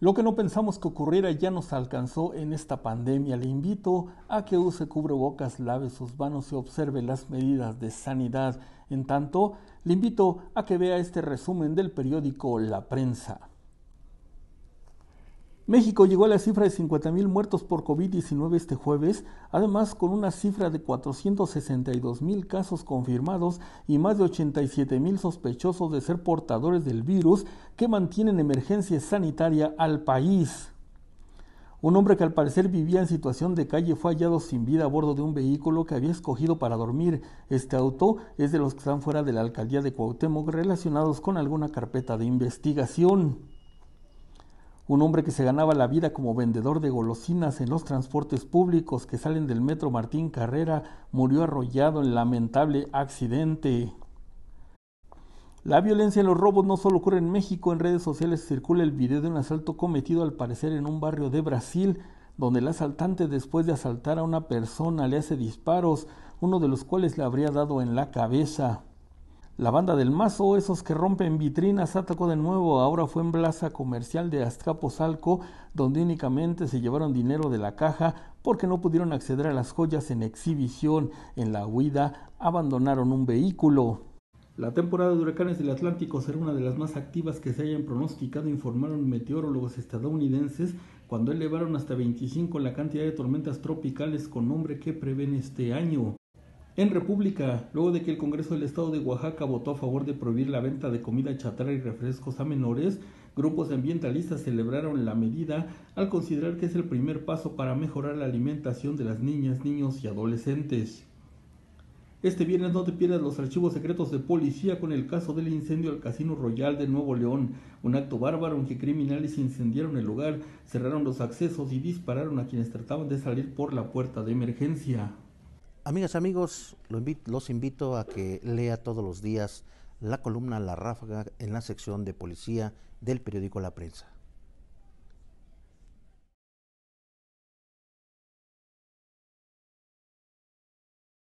Lo que no pensamos que ocurriera ya nos alcanzó en esta pandemia. Le invito a que use cubrebocas, lave sus manos y observe las medidas de sanidad. En tanto, le invito a que vea este resumen del periódico La Prensa. México llegó a la cifra de 50.000 muertos por COVID-19 este jueves, además con una cifra de 462.000 casos confirmados y más de 87.000 sospechosos de ser portadores del virus que mantienen emergencia sanitaria al país. Un hombre que al parecer vivía en situación de calle fue hallado sin vida a bordo de un vehículo que había escogido para dormir. Este auto es de los que están fuera de la alcaldía de Cuauhtémoc relacionados con alguna carpeta de investigación un hombre que se ganaba la vida como vendedor de golosinas en los transportes públicos que salen del metro Martín Carrera, murió arrollado en lamentable accidente. La violencia y los robos no solo ocurren en México, en redes sociales circula el video de un asalto cometido al parecer en un barrio de Brasil, donde el asaltante después de asaltar a una persona le hace disparos, uno de los cuales le habría dado en la cabeza. La banda del mazo, esos que rompen vitrinas, atacó de nuevo. Ahora fue en plaza comercial de Azcapotzalco, donde únicamente se llevaron dinero de la caja porque no pudieron acceder a las joyas en exhibición. En la huida abandonaron un vehículo. La temporada de huracanes del Atlántico será una de las más activas que se hayan pronosticado, informaron meteorólogos estadounidenses cuando elevaron hasta 25 la cantidad de tormentas tropicales con nombre que prevén este año. En República, luego de que el Congreso del Estado de Oaxaca votó a favor de prohibir la venta de comida chatarra y refrescos a menores, grupos ambientalistas celebraron la medida al considerar que es el primer paso para mejorar la alimentación de las niñas, niños y adolescentes. Este viernes no te pierdas los archivos secretos de policía con el caso del incendio al Casino Royal de Nuevo León, un acto bárbaro en que criminales incendiaron el lugar, cerraron los accesos y dispararon a quienes trataban de salir por la puerta de emergencia. Amigas, amigos, los invito, los invito a que lea todos los días la columna La Ráfaga en la sección de policía del periódico La Prensa.